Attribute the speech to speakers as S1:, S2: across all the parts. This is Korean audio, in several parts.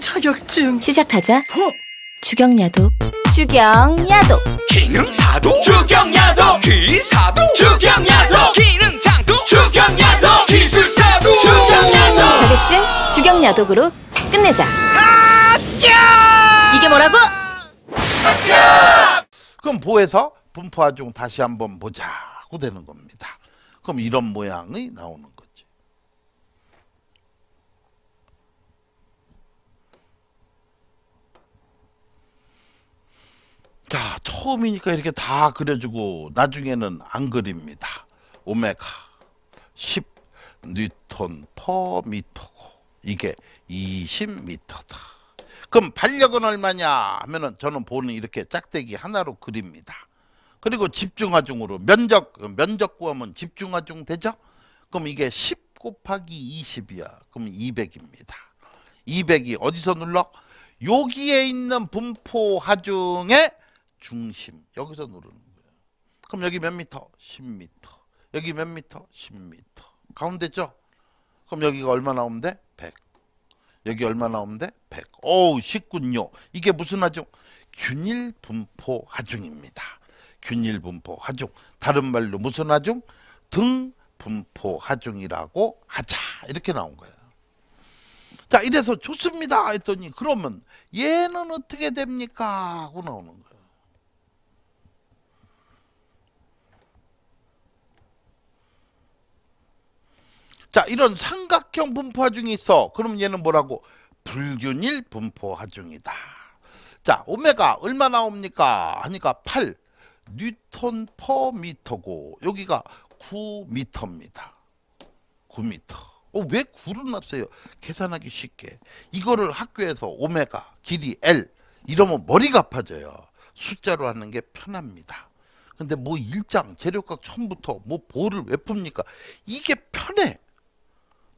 S1: 자격증 시작하자 어? 주경야도 주경야도 기능사도 주경야도 기사도 주경야도 기능장도 주경야도 기술사도 주경야도 자격증 주경야독으로 끝내자 합 이게 뭐라고? 합 그럼 보에서 분포하중 다시 한번 보자고 되는 겁니다 그럼 이런 모양이 나오는 거 자, 처음이니까 이렇게 다 그려주고 나중에는 안 그립니다. 오메가 10 뉴턴 퍼 미터고 이게 20미터다. 그럼 반력은 얼마냐 하면은 저는 보는 이렇게 짝대기 하나로 그립니다. 그리고 집중하중으로 면적 면적 구하면 집중하중 되죠? 그럼 이게 10 곱하기 20이야. 그럼 200입니다. 200이 어디서 눌러? 여기에 있는 분포 하중에 중심 여기서 누르는 거예요. 그럼 여기 몇 미터? 10미터. 여기 몇 미터? 10미터. 가운데죠? 그럼 여기가 얼마 나오면 돼? 100. 여기 얼마 나오면 돼? 100. 오우 쉽군요. 이게 무슨 하중? 균일 분포 하중입니다. 균일 분포 하중. 다른 말로 무슨 하중? 등 분포 하중이라고 하자. 이렇게 나온 거예요. 자 이래서 좋습니다 했더니 그러면 얘는 어떻게 됩니까 하고 나오는 거예요. 자, 이런 삼각형 분포하중이 있어. 그럼 얘는 뭐라고? 불균일 분포하중이다. 자, 오메가 얼마 나옵니까? 하니까 8 뉴턴 퍼 미터고 여기가 9미터입니다. 9미터. 어, 왜 9를 놨어요? 계산하기 쉽게. 이거를 학교에서 오메가, 길이 L 이러면 머리가 아파져요. 숫자로 하는 게 편합니다. 근데 뭐 일장, 재료값 처음부터 뭐 보를 왜 풉니까? 이게 편해.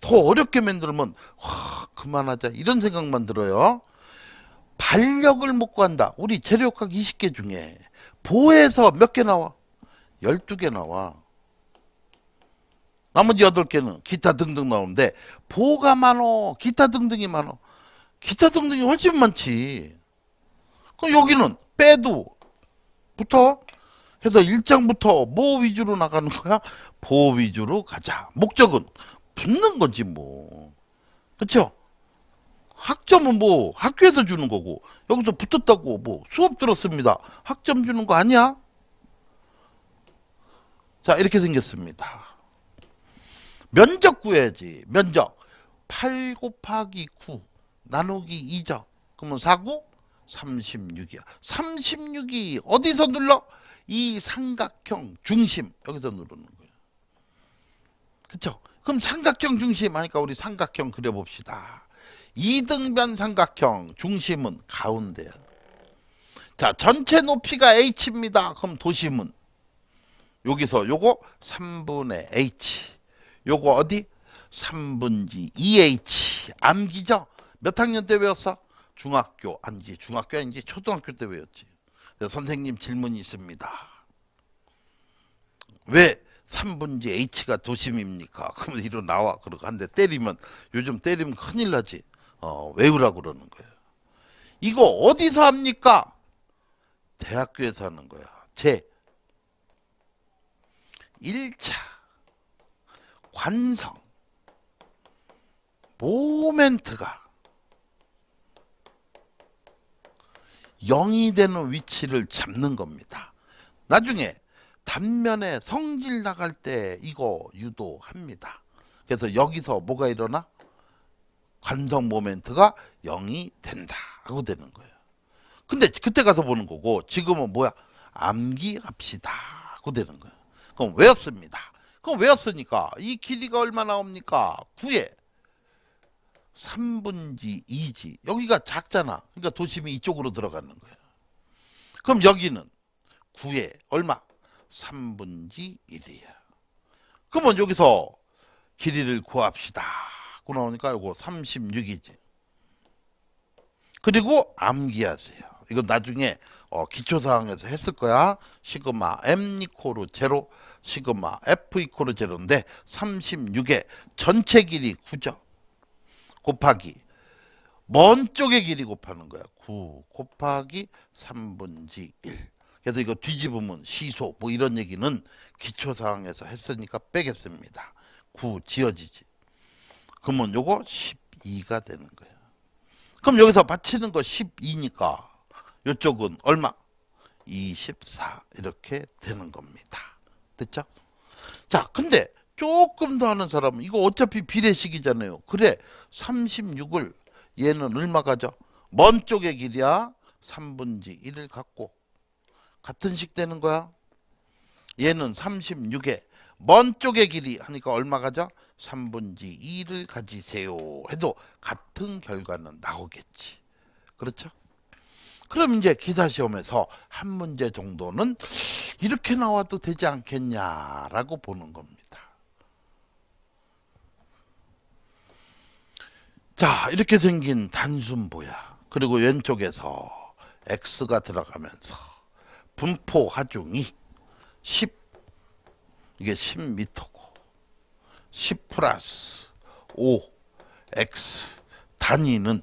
S1: 더 어렵게 만들면 와, 그만하자 이런 생각만 들어요. 반력을 못 구한다. 우리 재료각 20개 중에 보에서 몇 개 나와? 12개 나와. 나머지 8개는 기타 등등 나오는데 보가 많어. 기타 등등이 많어. 기타 등등이 훨씬 많지. 그럼 여기는 빼도 부터 해서 일장부터 뭐 위주로 나가는 거야? 보 위주로 가자. 목적은 붙는 건지 뭐. 그렇죠? 학점은 뭐 학교에서 주는 거고 여기서 붙었다고 뭐 수업 들었습니다. 학점 주는 거 아니야? 자 이렇게 생겼습니다. 면적 구해야지. 면적. 8 곱하기 9 나누기 2죠. 그러면 4구 36이야. 36이 어디서 눌러? 이 삼각형 중심 여기서 누르는 거야. 그렇죠? 그럼 삼각형 중심하니까 우리 삼각형 그려봅시다. 2등변 삼각형 중심은 가운데야. 자, 전체 높이가 h입니다. 그럼 도심은 여기서 요거 3분의 h. 요거 어디? 3분지 2h. E 암기죠? 몇 학년 때 외웠어? 중학교 아니지 중학교 아니지 초등학교 때 외웠지. 선생님 질문이 있습니다. 왜 3분지 H가 도심입니까? 그러면 이로 나와. 그러고 한데 때리면, 요즘 때리면 큰일 나지. 어, 외우라 그러는 거예요. 이거 어디서 합니까? 대학교에서 하는 거야. 제 1차 관성 모멘트가 0이 되는 위치를 잡는 겁니다. 나중에 단면에 성질 나갈 때 이거 유도합니다. 그래서 여기서 뭐가 일어나? 관성 모멘트가 0이 된다 하고 되는 거예요. 근데 그때 가서 보는 거고 지금은 뭐야? 암기합시다 하고 되는 거예요. 그럼 외웠습니다. 그럼 외웠으니까 이 길이가 얼마 나옵니까? 9에 3분지 2지 여기가 작잖아. 그러니까 도심이 이쪽으로 들어가는 거예요. 그럼 여기는 9에 얼마? 3분지 1이에요. 그러면 여기서 길이를 구합시다. 고 나오니까 이거 36이지. 그리고 암기하세요. 이건 나중에 어, 기초사항에서 했을 거야. 시그마 m 이코르 제로, 시그마 f 이코르 제로인데 36의 전체 길이 9죠. 곱하기 먼 쪽의 길이 곱하는 거야. 9 곱하기 3분지 1. 그래서 이거 뒤집으면 시소 뭐 이런 얘기는 기초 상황에서 했으니까 빼겠습니다. 9 지어지지. 그러면 요거 12가 되는 거예요. 그럼 여기서 바치는 거 12니까 요쪽은 얼마? 24 이렇게 되는 겁니다. 됐죠? 자, 근데 조금 더 하는 사람은 이거 어차피 비례식이잖아요. 그래 36을 얘는 얼마 가져? 먼 쪽의 길이야 3분지 1을 갖고 같은 식 되는 거야. 얘는 36에 먼 쪽의 길이 하니까 얼마 가죠? 3분지 2를 가지세요 해도 같은 결과는 나오겠지. 그렇죠? 그럼 이제 기사시험에서 한 문제 정도는 이렇게 나와도 되지 않겠냐라고 보는 겁니다. 자 이렇게 생긴 단순보야 그리고 왼쪽에서 x가 들어가면서 분포 하중이 10 이게 10m고 10 플러스 5 x 단위는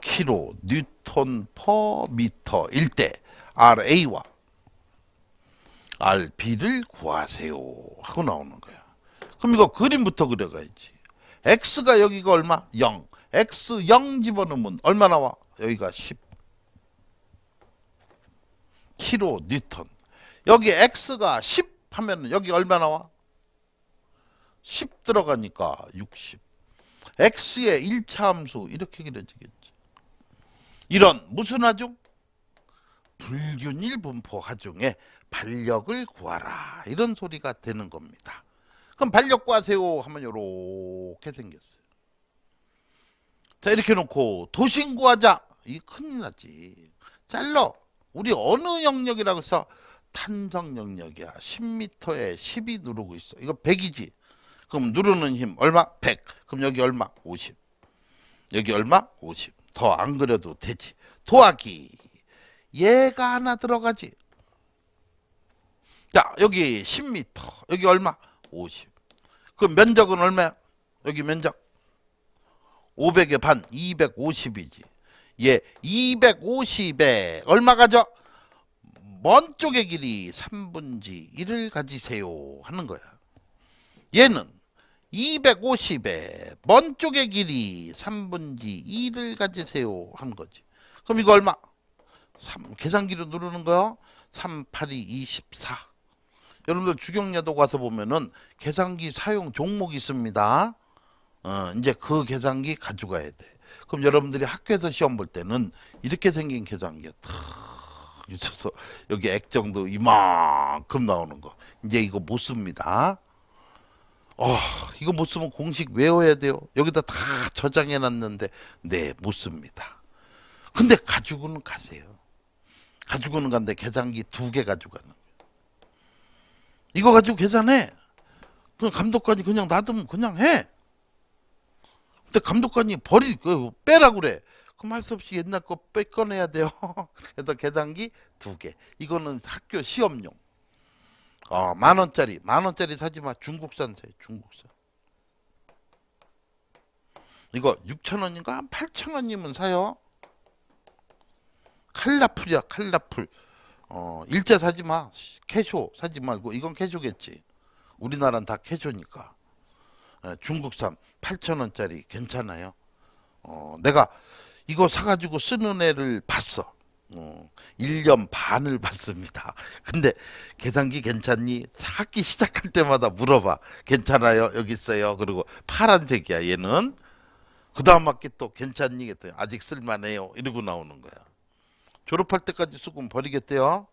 S1: 키로 뉴턴 퍼 미터일 때 RA와 RB를 구하세요 하고 나오는 거야. 그럼 이거 그림부터 그려가야지. X가 여기가 얼마? 0. X 0 집어넣으면 얼마 나와? 여기가 10. 킬로 니턴. 여기 X가 10 하면 여기 얼마 나와? 10 들어가니까 60. X의 1차 함수 이렇게 길어지겠지 이런 무슨 하중? 불균일 분포 하중에 반력을 구하라. 이런 소리가 되는 겁니다. 그럼 반력 구하세요 하면 이렇게 생겼어요. 자 이렇게 놓고 도신 구하자. 이 큰일 났지 잘러. 우리 어느 영역이라고 해서 탄성 영역이야. 10m에 10이 누르고 있어. 이거 100이지. 그럼 누르는 힘 얼마? 100. 그럼 여기 얼마? 50. 여기 얼마? 50. 더 안 그려도 되지. 도하기. 얘가 하나 들어가지. 자, 여기 10m. 여기 얼마? 50. 그럼 면적은 얼마야? 여기 면적. 5 0 0에 반, 250이지. 예, 250에 얼마 가죠? 먼 쪽의 길이 3분지 1을 가지세요 하는 거야. 얘는 250에 먼 쪽의 길이 3분지 2를 가지세요 하는 거지. 그럼 이거 얼마? 3, 계산기로 누르는 거야. 3, 8, 2, 24. 여러분들 주경야도 가서 보면은 계산기 사용 종목이 있습니다. 어, 이제 그 계산기 가져가야 돼. 그럼 여러분들이 학교에서 시험 볼 때는 이렇게 생긴 계산기가 탁 있어서 여기 액정도 이만큼 나오는 거. 이제 이거 못 씁니다. 어, 이거 못 쓰면 공식 외워야 돼요. 여기다 다 저장해 놨는데 네, 못 씁니다. 근데 가지고는 가세요. 가지고는 간데 계산기 두 개 가지고 가는 거예요. 이거 가지고 계산해. 그럼 감독까지 그냥 놔두면 그냥 해. 근데 감독관이 버리 그 빼라고 그래. 그럼 할수 없이 옛날 거 빼꺼내야 돼요. 그래서 계산기 두 개. 이거는 학교 시험용. 어, 만 원짜리, 만 원짜리 사지 마. 중국산 사요. 중국산. 이거 6천 원인가 8천 원이면 사요. 칼라풀이야, 칼라풀. 어, 일제 사지 마. 캐쇼 사지 말고 이건 캐쇼겠지. 우리나라는 다 캐쇼니까. 예, 중국산. 8천원짜리 괜찮아요. 어, 내가 이거 사가지고 쓰는 애를 봤어. 어, 1년 반을 봤습니다. 근데 계산기 괜찮니? 사기 시작할 때마다 물어봐. 괜찮아요? 여기 있어요. 그리고 파란색이야, 얘는. 그 다음 학기 또 괜찮니? 그랬더니 아직 쓸만해요. 이러고 나오는 거야. 졸업할 때까지 쓰고 버리겠대요.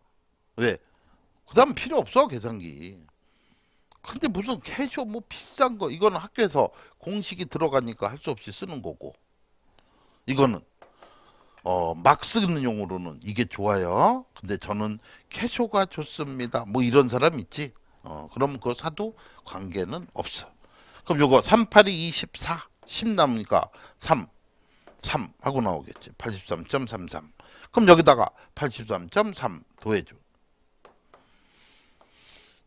S1: 왜? 그 다음 필요 없어, 계산기. 근데 무슨 캐셔 뭐 비싼 거 이거는 학교에서 공식이 들어가니까 할 수 없이 쓰는 거고 이거는 어, 막 쓰는 용으로는 이게 좋아요. 근데 저는 캐쇼가 좋습니다. 뭐 이런 사람 있지. 어, 그럼 그거 사도 관계는 없어. 그럼 요거 3 8 2 24, 10 남으니까 3, 3 하고 나오겠지. 83.33. 그럼 여기다가 83.3 더해줘.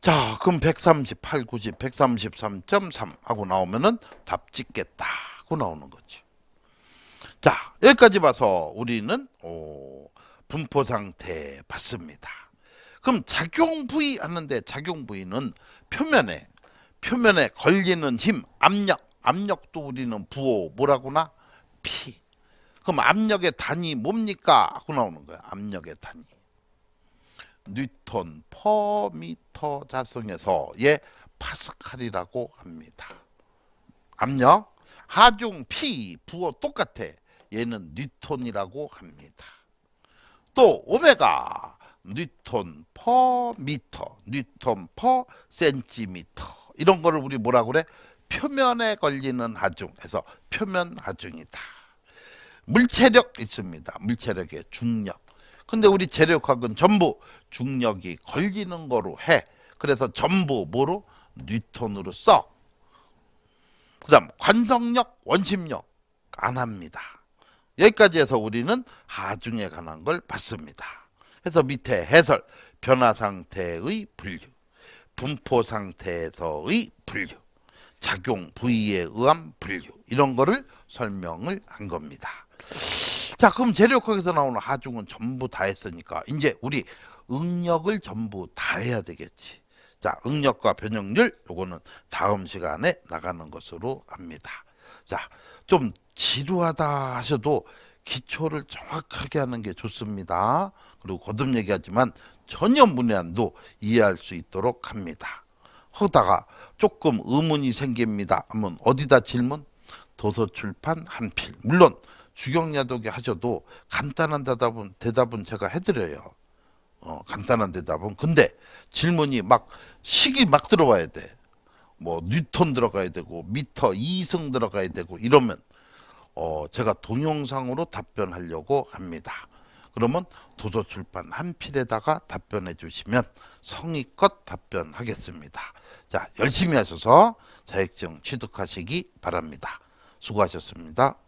S1: 자, 그럼 138, 90, 133.3 하고 나오면은 답 찍겠다고 하 나오는 거지. 자, 여기까지 봐서 우리는 오, 어, 분포 상태 봤습니다. 그럼 작용 부위 하는데 작용 부위는 표면에 표면에 걸리는 힘, 압력, 압력도 우리는 부호 뭐라구나? 피 그럼 압력의 단위 뭡니까? 하고 나오는 거야. 압력의 단위. 뉴턴 퍼미터 자성에서의 예, 파스칼이라고 합니다. 압력, 하중, 피, 부호 똑같아. 얘는 뉴턴이라고 합니다. 또 오메가, 뉴턴 퍼미터, 뉴턴 퍼 센티미터 이런 거를 우리 뭐라 그래? 표면에 걸리는 하중 해서 표면 하중이다. 물체력 있습니다. 물체력의 중력. 근데 우리 재력학은 전부 중력이 걸리는 거로 해. 그래서 전부 뭐로? 뉴턴으로 써. 그 다음 관성력, 원심력 안 합니다. 여기까지 해서 우리는 하중에 관한 걸 봤습니다. 그래서 밑에 해설, 변화상태의 분류, 분포상태에서의 분류, 작용 부위에 의한 분류 이런 거를 설명을 한 겁니다. 자 그럼 재력학에서 나오는 하중은 전부 다 했으니까 이제 우리 응력을 전부 다 해야 되겠지. 자 응력과 변형률 요거는 다음 시간에 나가는 것으로 합니다. 자 좀 지루하다 하셔도 기초를 정확하게 하는 게 좋습니다. 그리고 거듭 얘기하지만 전혀 문외한도 이해할 수 있도록 합니다. 허다가 조금 의문이 생깁니다. 하면 어디다 질문? 도서출판 한 필. 물론 주경야독이 하셔도 간단한 대답은, 대답은 제가 해드려요. 어, 간단한 대답은. 근데 질문이 막, 식이 막 들어와야 돼. 뭐, 뉴턴 들어가야 되고, 미터, 이승 들어가야 되고, 이러면, 어, 제가 동영상으로 답변하려고 합니다. 그러면 도서출판 한 필에다가 답변해 주시면 성의껏 답변하겠습니다. 자, 열심히 하셔서 자격증 취득하시기 바랍니다. 수고하셨습니다.